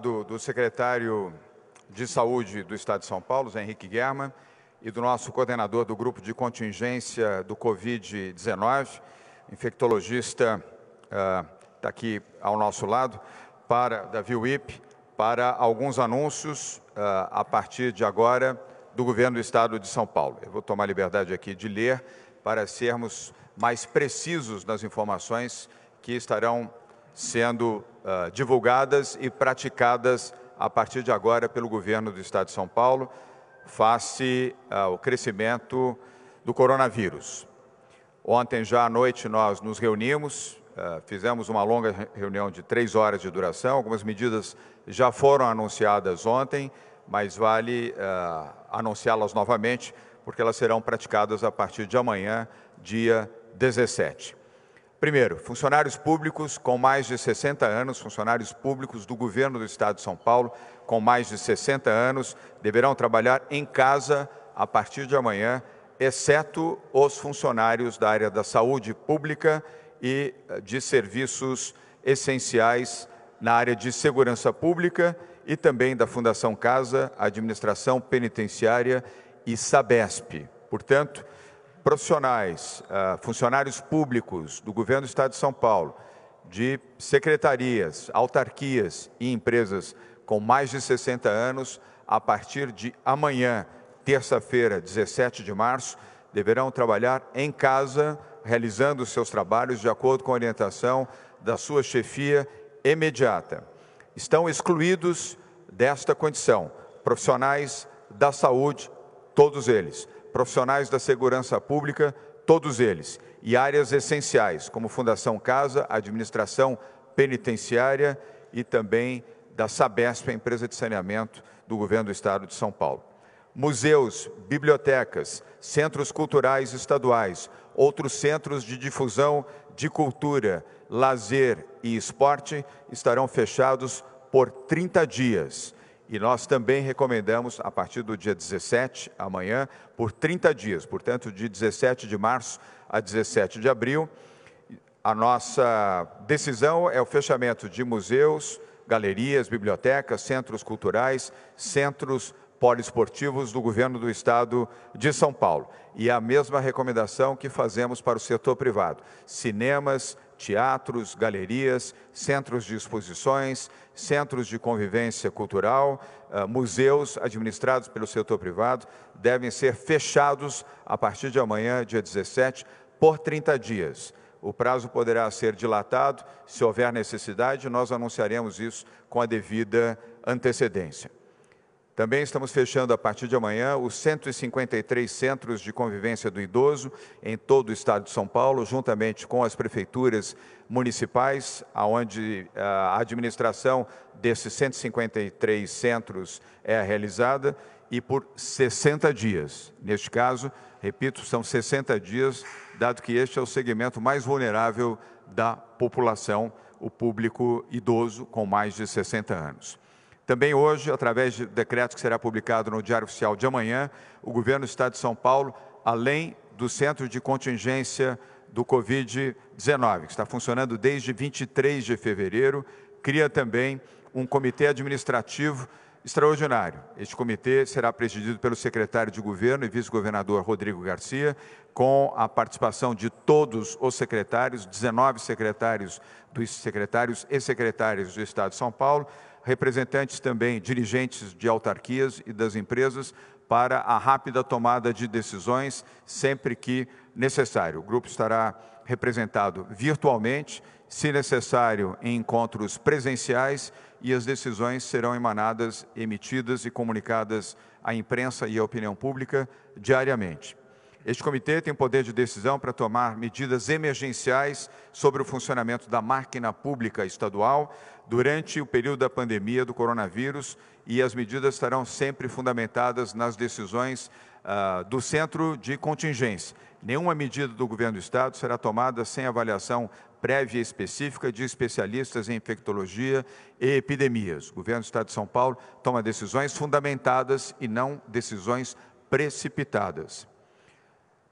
do, do secretário de Saúde do Estado de São Paulo, Henrique Guerma, e do nosso coordenador do grupo de contingência do Covid-19, infectologista, está ah, uh, aqui ao nosso lado, para Davi WIP, para alguns anúncios uh, a partir de agora do governo do Estado de São Paulo. Eu vou tomar liberdade aqui de ler para sermos mais precisos nas informações que estarão sendo uh, divulgadas e praticadas a partir de agora pelo governo do Estado de São Paulo, face ah, ao crescimento do coronavírus. Ontem, já à noite, nós nos reunimos, ah, fizemos uma longa reunião de três horas de duração. Algumas medidas já foram anunciadas ontem, mas vale anunciá-las novamente, porque elas serão praticadas a partir de amanhã, dia 17. Primeiro, funcionários públicos com mais de 60 anos, funcionários públicos do governo do Estado de São Paulo com mais de 60 anos deverão trabalhar em casa a partir de amanhã, exceto os funcionários da área da saúde pública e eh, de serviços essenciais na área de segurança pública e também da Fundação Casa, Administração Penitenciária e Sabesp. Portanto, profissionais, ah, funcionários públicos do governo do Estado de São Paulo, de secretarias, autarquias e empresas com mais de 60 anos, a partir de amanhã, terça-feira, 17 de março, deverão trabalhar em casa, realizando seus trabalhos de acordo com a orientação da sua chefia imediata. Estão excluídos desta condição profissionais da saúde, todos eles profissionais da segurança pública, todos eles, e áreas essenciais, como Fundação Casa, Administração Penitenciária e também da Sabesp, a empresa de saneamento do governo do estado de São Paulo. Museus, bibliotecas, centros culturais estaduais, outros centros de difusão de cultura, lazer e esporte estarão fechados por 30 dias e nós também recomendamos, a partir do dia 17, amanhã, por 30 dias, portanto, de 17 de março a 17 de abril. A nossa decisão é o fechamento de museus, galerias, bibliotecas, centros culturais, centros poliesportivos do governo do estado de São Paulo. E a mesma recomendação que fazemos para o setor privado: cinemas, teatros, galerias, centros de exposições, centros de convivência cultural, eh, museus administrados pelo setor privado devem ser fechados a partir de amanhã, dia 17, por 30 dias. O prazo poderá ser dilatado, se houver necessidade, nós anunciaremos isso com a devida antecedência. Também estamos fechando a partir de amanhã os 153 centros de convivência do idoso em todo o estado de São Paulo, juntamente com as prefeituras municipais, onde ah, a administração desses 153 centros é realizada e por 60 dias. Neste caso, repito, são 60 dias, dado que este é o segmento mais vulnerável da população, o público idoso com mais de 60 anos. Também hoje, através de decreto que será publicado no Diário Oficial de amanhã, o governo do Estado de São Paulo, além do centro de contingência do Covid-19, que está funcionando desde 23 de fevereiro, cria também um comitê administrativo extraordinário. Este comitê será presidido pelo secretário de governo e vice-governador Rodrigo Garcia, com a participação de todos os secretários, 19 secretários dos secretários e secretários do Estado de São Paulo, representantes também, dirigentes de autarquias e das empresas, para a rápida tomada de decisões sempre que necessário. O grupo estará representado virtualmente, se necessário, em encontros presenciais e as decisões serão emanadas, emitidas e comunicadas à imprensa e à opinião pública diariamente. Este comitê tem poder de decisão para tomar medidas emergenciais sobre o funcionamento da máquina pública estadual durante o período da pandemia do coronavírus e as medidas estarão sempre fundamentadas nas decisões uh, do centro de contingência. Nenhuma medida do governo do estado será tomada sem avaliação prévia específica de especialistas em infectologia e epidemias. O governo do Estado de São Paulo toma decisões fundamentadas e não decisões precipitadas.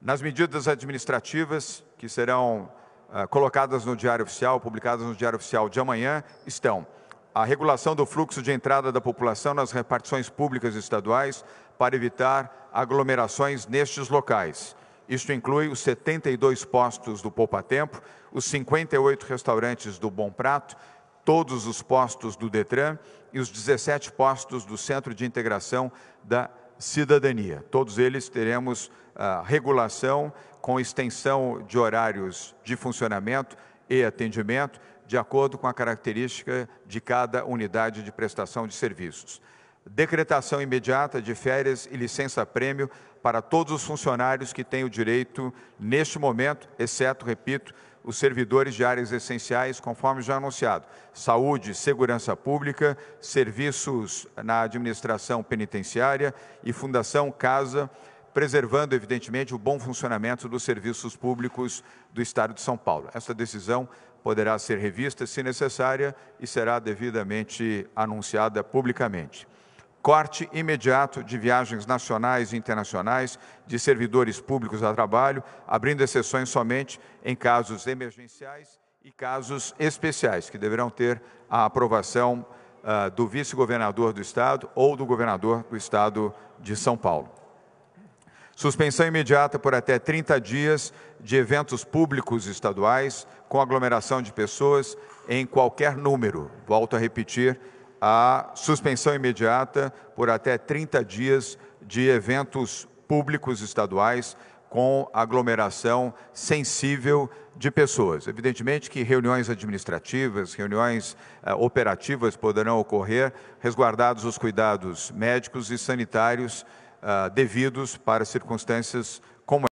Nas medidas administrativas que serão uh, colocadas no Diário Oficial, publicadas no Diário Oficial de amanhã, estão a regulação do fluxo de entrada da população nas repartições públicas estaduais para evitar aglomerações nestes locais. Isto inclui os 72 postos do Poupa Tempo, os 58 restaurantes do Bom Prato, todos os postos do Detran e os 17 postos do Centro de Integração da cidadania. Todos eles teremos ah, regulação com extensão de horários de funcionamento e atendimento, de acordo com a característica de cada unidade de prestação de serviços. Decretação imediata de férias e licença-prêmio para todos os funcionários que têm o direito neste momento, exceto, repito, os servidores de áreas essenciais, conforme já anunciado: saúde, segurança pública, serviços na administração penitenciária e Fundação Casa, preservando, evidentemente, o bom funcionamento dos serviços públicos do Estado de São Paulo. Essa decisão poderá ser revista, se necessária, e será devidamente anunciada publicamente corte imediato de viagens nacionais e internacionais de servidores públicos a trabalho, abrindo exceções somente em casos emergenciais e casos especiais, que deverão ter a aprovação uh, do vice-governador do Estado ou do governador do Estado de São Paulo. Suspensão imediata por até 30 dias de eventos públicos estaduais com aglomeração de pessoas em qualquer número. Volto a repetir, a suspensão imediata por até 30 dias de eventos públicos estaduais com aglomeração sensível de pessoas. Evidentemente que reuniões administrativas, reuniões eh, operativas poderão ocorrer, resguardados os cuidados médicos e sanitários ah, devidos para circunstâncias como